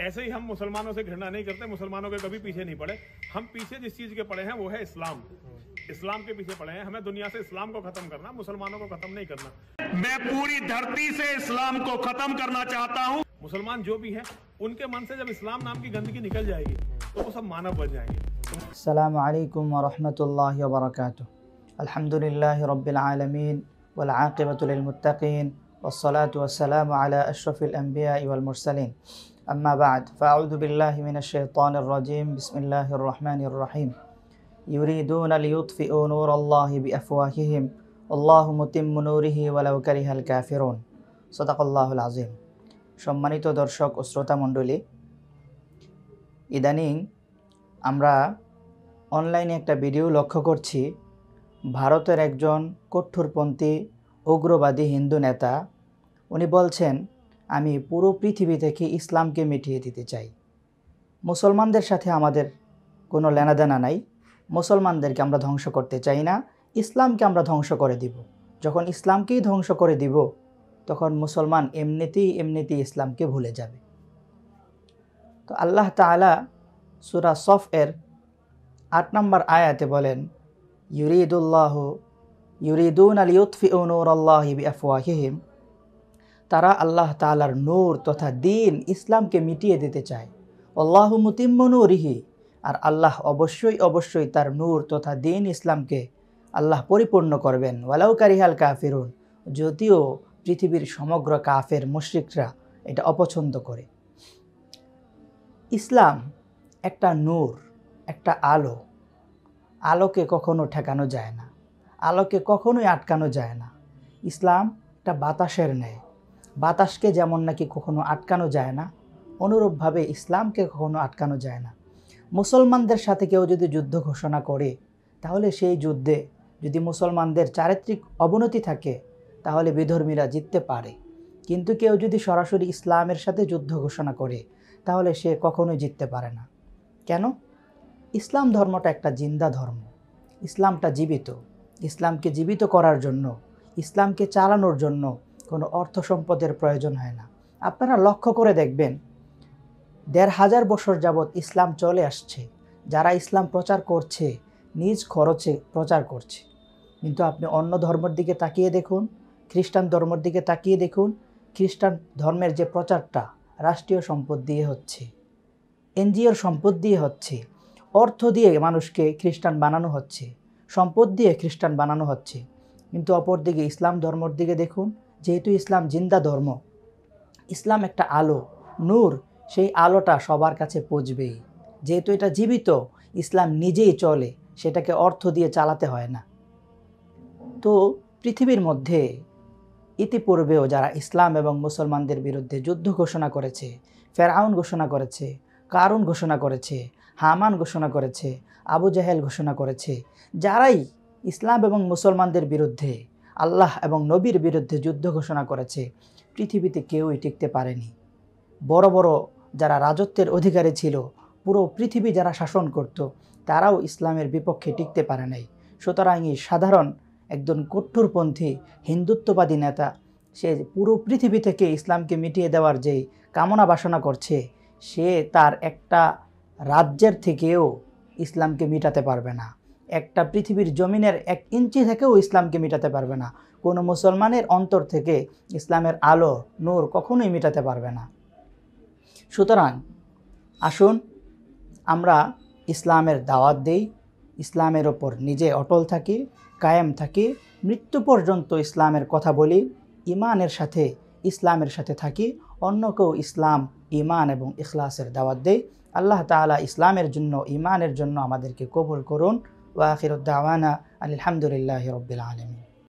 ऐसे ही हम मुसलमानों से घृणा नहीं करते मुसलमानों के कभी पीछे नहीं पड़े हम पीछे जिस चीज के पड़े हैं वो है इस्लाम इस्लाम के पीछे पड़े हैं हमें दुनिया से इस्लाम को खत्म करना मुसलमानों को खत्म नहीं करना मैं पूरी धरती से इस्लाम को खत्म करना चाहता हूँ मुसलमान जो भी है उनके मन से जब इस्लाम नाम की गंदगी निकल जाएगी तो वो सब मानव बन जाएंगे अल्लाम वरहमल वर्क अलहमदिल्ला रबालमीन वलाक़बतमतकीन वसलात वसलम अला अशरफ़िलम्बिया वलमरसलिन أما بعد فأعوذ بالله من الشيطان الرجيم بسم الله الرحمن الرحيم يريدون ليطفئوا نور الله بأفواههم والله متم نوره ولو كره الكافرون صدق الله العظيم সম্মানিত দর্শক ও শ্রোতা মণ্ডলী ইদানিং আমরা অনলাইনে একটা ভিডিও লক্ষ্য করছি ভারতের একজন কঠোরপন্থী উগ্রবাদী হিন্দু নেতা উনি বলছেন আমি পুরো পৃথিবী থেকে ইসলামকে মিটিয়ে দিতে চাই মুসলমানদের সাথে আমাদের কোনো লেনাদেনা নাই মুসলমানদেরকে আমরা ধ্বংস করতে চাই না ইসলামকে আমরা ধ্বংস করে দিব যখন ইসলামকেই ধ্বংস করে দিব তখন মুসলমান এমনিতেই এমনিতেই ইসলামকে ভুলে যাবে তো আল্লাহ তালা সুরা সফ এর আট নম্বর আয়াতে বলেন ইউরিদুল্লাহ ইউরিদুন আলিউৎফি আল্লাহ আল্লাহিবি আফওয়াহিম তারা আল্লাহ তালার নূর তথা দিন ইসলামকে মিটিয়ে দিতে চায় আল্লাহ মুতিম্মনুরিহি আর আল্লাহ অবশ্যই অবশ্যই তার নূর তথা দিন ইসলামকে আল্লাহ পরিপূর্ণ করবেন ওয়ালাউ কারিহাল কাফিরুন যদিও পৃথিবীর সমগ্র কাফের মুশ্রিকরা এটা অপছন্দ করে ইসলাম একটা নূর একটা আলো আলোকে কখনো ঠেকানো যায় না আলোকে কখনোই আটকানো যায় না ইসলাম একটা বাতাসের ন্যায় বাতাসকে যেমন নাকি কখনো আটকানো যায় না অনুরূপভাবে ইসলামকে কখনো আটকানো যায় না মুসলমানদের সাথে কেউ যদি যুদ্ধ ঘোষণা করে তাহলে সেই যুদ্ধে যদি মুসলমানদের চারিত্রিক অবনতি থাকে তাহলে বিধর্মীরা জিততে পারে কিন্তু কেউ যদি সরাসরি ইসলামের সাথে যুদ্ধ ঘোষণা করে তাহলে সে কখনোই জিততে পারে না কেন ইসলাম ধর্মটা একটা জিন্দা ধর্ম ইসলামটা জীবিত ইসলামকে জীবিত করার জন্য ইসলামকে চালানোর জন্য কোনো অর্থ সম্পদের প্রয়োজন হয় না আপনারা লক্ষ্য করে দেখবেন দেড় হাজার বছর যাবৎ ইসলাম চলে আসছে যারা ইসলাম প্রচার করছে নিজ খরচে প্রচার করছে কিন্তু আপনি অন্য ধর্মের দিকে তাকিয়ে দেখুন খ্রিস্টান ধর্মের দিকে তাকিয়ে দেখুন খ্রিস্টান ধর্মের যে প্রচারটা রাষ্ট্রীয় সম্পদ দিয়ে হচ্ছে এনজিওর সম্পদ দিয়ে হচ্ছে অর্থ দিয়ে মানুষকে খ্রিস্টান বানানো হচ্ছে সম্পদ দিয়ে খ্রিস্টান বানানো হচ্ছে কিন্তু অপরদিকে ইসলাম ধর্মর দিকে দেখুন যেহেতু ইসলাম জিন্দা ধর্ম ইসলাম একটা আলো নূর সেই আলোটা সবার কাছে পচবেই যেহেতু এটা জীবিত ইসলাম নিজেই চলে সেটাকে অর্থ দিয়ে চালাতে হয় না তো পৃথিবীর মধ্যে ইতিপূর্বেও যারা ইসলাম এবং মুসলমানদের বিরুদ্ধে যুদ্ধ ঘোষণা করেছে ফেরাউন ঘোষণা করেছে কারুন ঘোষণা করেছে হামান ঘোষণা করেছে আবু জাহেল ঘোষণা করেছে যারাই ইসলাম এবং মুসলমানদের বিরুদ্ধে আল্লাহ এবং নবীর বিরুদ্ধে যুদ্ধ ঘোষণা করেছে পৃথিবীতে কেউই টিকতে পারেনি বড় বড় যারা রাজত্বের অধিকারী ছিল পুরো পৃথিবী যারা শাসন করত তারাও ইসলামের বিপক্ষে টিকতে পারে নাই সুতরাং এই সাধারণ একজন কট্টরপন্থী হিন্দুত্ববাদী নেতা সে পুরো পৃথিবী থেকে ইসলামকে মিটিয়ে দেওয়ার যে কামনা বাসনা করছে সে তার একটা রাজ্যের থেকেও ইসলামকে মিটাতে পারবে না একটা পৃথিবীর জমিনের এক ইঞ্চি থেকেও ইসলামকে মিটাতে পারবে না কোনো মুসলমানের অন্তর থেকে ইসলামের আলো নূর কখনোই মিটাতে পারবে না সুতরাং আসুন আমরা ইসলামের দাওয়াত দিই ইসলামের ওপর নিজে অটল থাকি কায়েম থাকি মৃত্যু পর্যন্ত ইসলামের কথা বলি ইমানের সাথে ইসলামের সাথে থাকি অন্যকেও ইসলাম ইমান এবং ইখলাসের দাওয়াত দেয় আল্লাহ তালা ইসলামের জন্য ইমানের জন্য আমাদেরকে কবুল করুন واخر الدعوانا ان الحمد لله رب العالمين